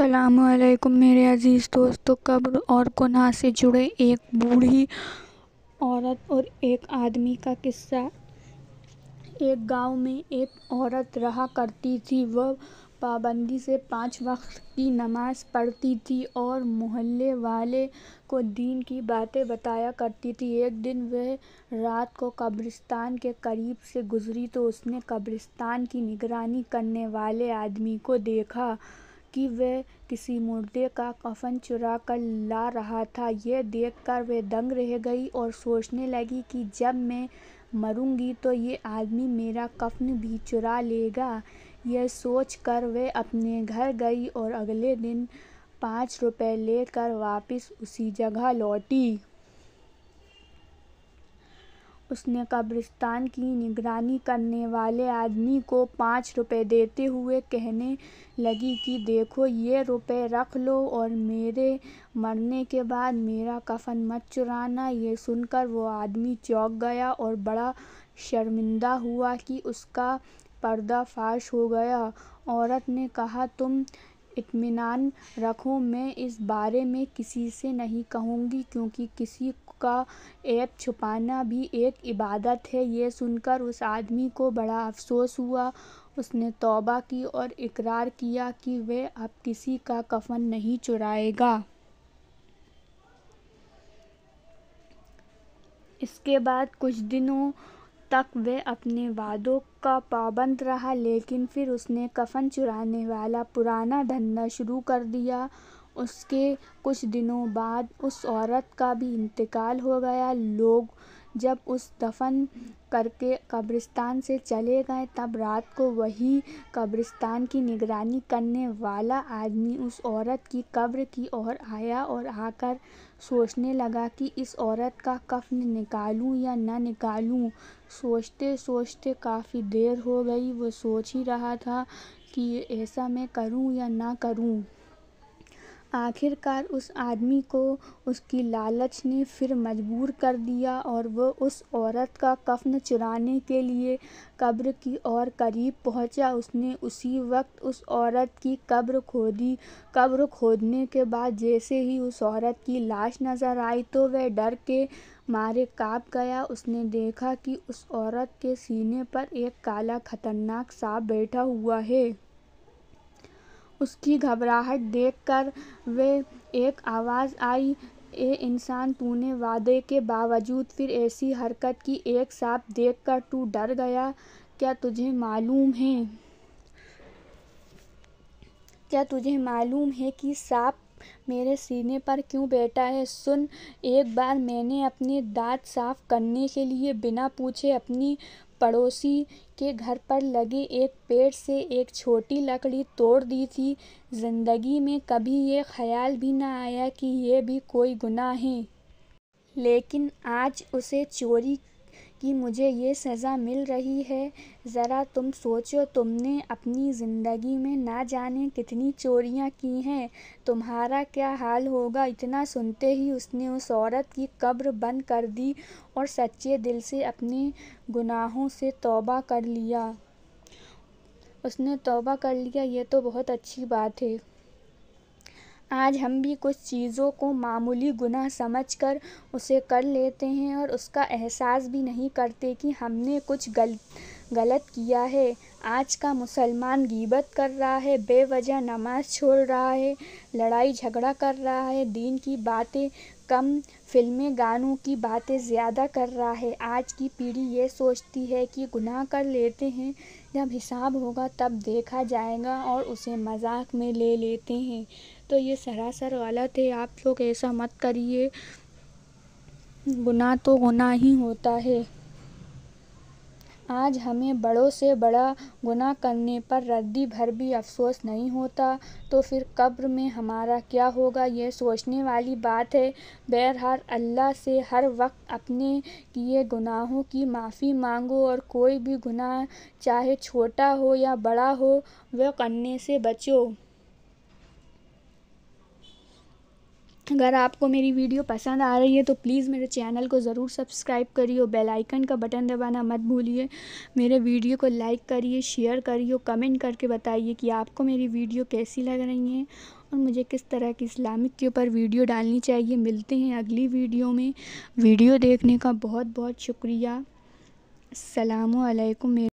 असलकुम मेरे अज़ीज़ दोस्तों कब्र और गुनाह से जुड़े एक बूढ़ी औरत और एक आदमी का किस्सा एक गांव में एक औरत रहा करती थी वह पाबंदी से पांच वक्त की नमाज़ पढ़ती थी और मोहल्ले वाले को दीन की बातें बताया करती थी एक दिन वह रात को कब्रिस्तान के करीब से गुजरी तो उसने कब्रिस्तान की निगरानी करने वाले आदमी को देखा कि वह किसी मुर्दे का कफन चुरा कर ला रहा था। यह देखकर वह दंग रह गई और सोचने लगी कि जब मैं मरूँगी तो ये आदमी मेरा कफन भी चुरा लेगा। यह सोचकर वह अपने घर गई और अगले दिन पाँच रुपए लेकर वापस उसी जगह लौटी। उसने कब्रिस्तान की निगरानी करने वाले आदमी को पाँच रुपये देते हुए कहने लगी कि देखो ये रुपये रख लो और मेरे मरने के बाद मेरा कफन मत चुराना ये सुनकर वो आदमी चौंक गया और बड़ा शर्मिंदा हुआ कि उसका पर्दाफाश हो गया औरत ने कहा तुम इत्मीनान रखूं मैं इस बारे में किसी से नहीं कहूँगी क्योंकि किसी का ऐप छुपाना भी एक इबादत है यह सुनकर उस आदमी को बड़ा अफ़सोस हुआ उसने तौबा की और इकरार किया कि वह अब किसी का कफ़न नहीं चुराएगा इसके बाद कुछ दिनों तक वह अपने वादों का पाबंद रहा लेकिन फिर उसने कफ़न चुराने वाला पुराना धंधा शुरू कर दिया उसके कुछ दिनों बाद उस औरत का भी इंतकाल हो गया लोग जब उस दफन करके कब्रिस्तान से चले गए तब रात को वही कब्रिस्तान की निगरानी करने वाला आदमी उस औरत की कब्र की ओर आया और आकर सोचने लगा कि इस औरत का कफ़न निकालूं या न निकालूं सोचते सोचते काफ़ी देर हो गई वो सोच ही रहा था कि ऐसा मैं करूं या ना करूं आखिरकार उस आदमी को उसकी लालच ने फिर मजबूर कर दिया और वह उस औरत का कफ़न चुराने के लिए कब्र की और करीब पहुंचा उसने उसी वक्त उस औरत की कब्र खोदी कब्र खोदने के बाद जैसे ही उस औरत की लाश नज़र आई तो वह डर के मारे काँप गया उसने देखा कि उस औरत के सीने पर एक काला खतरनाक सांप बैठा हुआ है उसकी घबराहट देख कर वे एक आवाज़ आई ए इंसान तूने वादे के बावजूद फिर ऐसी हरकत की एक सांप देख कर तू डर गया क्या तुझे मालूम है क्या तुझे मालूम है कि सांप मेरे सीने पर क्यों बैठा है सुन एक बार मैंने अपने दांत साफ करने के लिए बिना पूछे अपनी पड़ोसी के घर पर लगे एक पेड़ से एक छोटी लकड़ी तोड़ दी थी जिंदगी में कभी ये ख्याल भी न आया कि ये भी कोई गुनाह है लेकिन आज उसे चोरी कि मुझे ये सज़ा मिल रही है ज़रा तुम सोचो तुमने अपनी ज़िंदगी में ना जाने कितनी चोरियां की हैं तुम्हारा क्या हाल होगा इतना सुनते ही उसने उस औरत की कब्र बंद कर दी और सच्चे दिल से अपने गुनाहों से तौबा कर लिया उसने तौबा कर लिया ये तो बहुत अच्छी बात है आज हम भी कुछ चीज़ों को मामूली गुनाह समझकर उसे कर लेते हैं और उसका एहसास भी नहीं करते कि हमने कुछ गल गलत किया है आज का मुसलमान गीबत कर रहा है बेवजह नमाज छोड़ रहा है लड़ाई झगड़ा कर रहा है दीन की बातें कम फिल्में गानों की बातें ज़्यादा कर रहा है आज की पीढ़ी ये सोचती है कि गुनाह कर लेते हैं जब हिसाब होगा तब देखा जाएगा और उसे मजाक में ले लेते हैं तो ये सरासर गलत है आप लोग ऐसा मत करिए गुना तो गुना ही होता है आज हमें बड़ों से बड़ा गुनाह करने पर रद्दी भर भी अफसोस नहीं होता तो फिर कब्र में हमारा क्या होगा यह सोचने वाली बात है बहरहाल अल्लाह से हर वक्त अपने किए गुनाहों की माफ़ी मांगो और कोई भी गुनाह चाहे छोटा हो या बड़ा हो वह करने से बचो अगर आपको मेरी वीडियो पसंद आ रही है तो प्लीज़ मेरे चैनल को ज़रूर सब्सक्राइब करिए बेल आइकन का बटन दबाना मत भूलिए मेरे वीडियो को लाइक करिए शेयर करिए कमेंट करके बताइए कि आपको मेरी वीडियो कैसी लग रही है और मुझे किस तरह की इस्लामिक के ऊपर वीडियो डालनी चाहिए मिलते हैं अगली वीडियो में वीडियो देखने का बहुत बहुत शुक्रिया अलैक्म